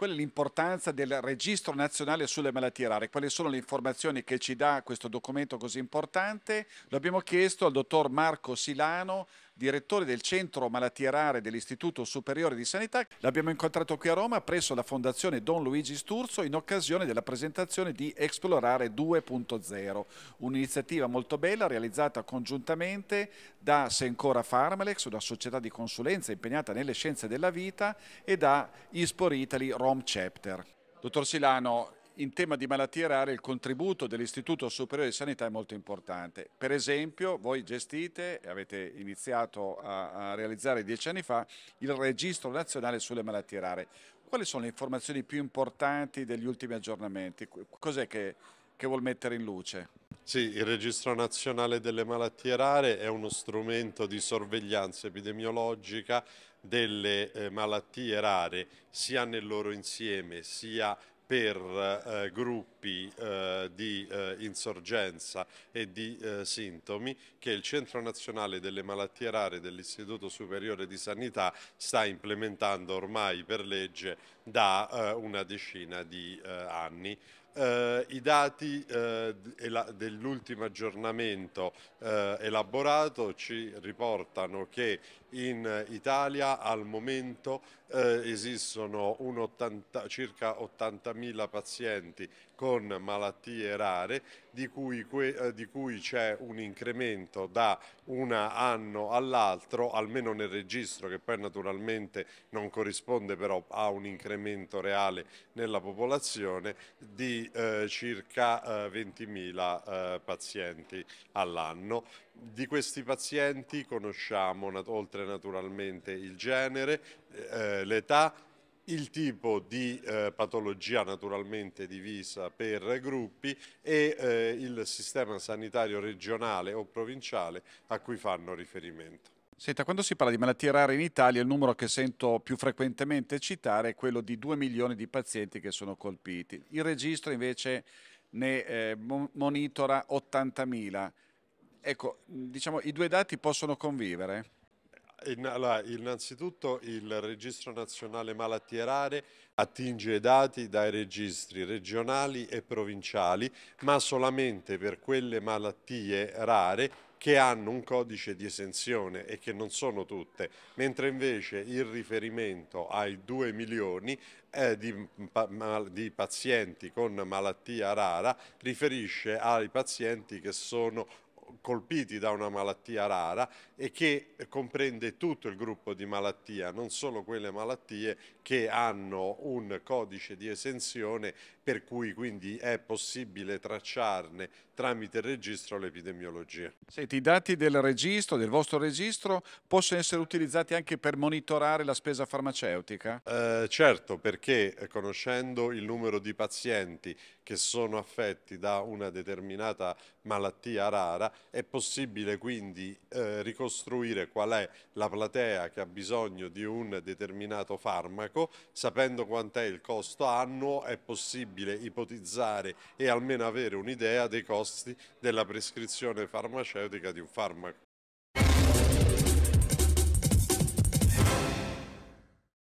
Quella è l'importanza del registro nazionale sulle malattie rare. Quali sono le informazioni che ci dà questo documento così importante? Lo abbiamo chiesto al dottor Marco Silano, direttore del centro malattie rare dell'Istituto Superiore di Sanità. L'abbiamo incontrato qui a Roma presso la Fondazione Don Luigi Sturzo in occasione della presentazione di Esplorare 2.0, un'iniziativa molto bella realizzata congiuntamente da Sencora Farmalex, una società di consulenza impegnata nelle scienze della vita, e da Ispor Italy Rome Chapter. Dottor Silano, in tema di malattie rare il contributo dell'Istituto Superiore di Sanità è molto importante. Per esempio voi gestite, e avete iniziato a, a realizzare dieci anni fa, il Registro Nazionale sulle Malattie Rare. Quali sono le informazioni più importanti degli ultimi aggiornamenti? Cos'è che, che vuol mettere in luce? Sì, il Registro Nazionale delle Malattie Rare è uno strumento di sorveglianza epidemiologica delle eh, malattie rare sia nel loro insieme sia per eh, gruppi eh, di eh, insorgenza e di eh, sintomi che il Centro Nazionale delle Malattie Rare dell'Istituto Superiore di Sanità sta implementando ormai per legge da eh, una decina di eh, anni eh, i dati eh, dell'ultimo aggiornamento eh, elaborato ci riportano che in Italia al momento eh, esistono 80, circa 80.000 pazienti con malattie rare, eh, di cui, c'è un incremento da un anno all'altro, almeno nel registro, che poi naturalmente non corrisponde però a un incremento reale nella popolazione, di eh, circa eh, 20.000 eh, pazienti all'anno. Di questi pazienti conosciamo nat oltre naturalmente il genere, eh, eh, l'età, il tipo di eh, patologia naturalmente divisa per gruppi e eh, il sistema sanitario regionale o provinciale a cui fanno riferimento. Senta, quando si parla di malattie rare in Italia, il numero che sento più frequentemente citare è quello di 2 milioni di pazienti che sono colpiti. Il registro invece ne eh, monitora 80.000. Ecco, diciamo, i due dati possono convivere? Allora, innanzitutto il Registro Nazionale Malattie Rare attinge dati dai registri regionali e provinciali, ma solamente per quelle malattie rare che hanno un codice di esenzione e che non sono tutte, mentre invece il riferimento ai 2 milioni eh, di, pa di, pazienti con malattia rara riferisce ai pazienti che sono colpiti da una malattia rara e che comprende tutto il gruppo di malattia, non solo quelle malattie che hanno un codice di esenzione per cui quindi è possibile tracciarne tramite il registro l'epidemiologia. Senti, i dati del registro, del vostro registro, possono essere utilizzati anche per monitorare la spesa farmaceutica? Eh, certo, perché eh, conoscendo il numero di pazienti che sono affetti da una determinata malattia rara, è possibile quindi eh, ricostruire qual è la platea che ha bisogno di un determinato farmaco, sapendo quant'è il costo annuo è possibile ipotizzare e almeno avere un'idea dei costi della prescrizione farmaceutica di un farmaco.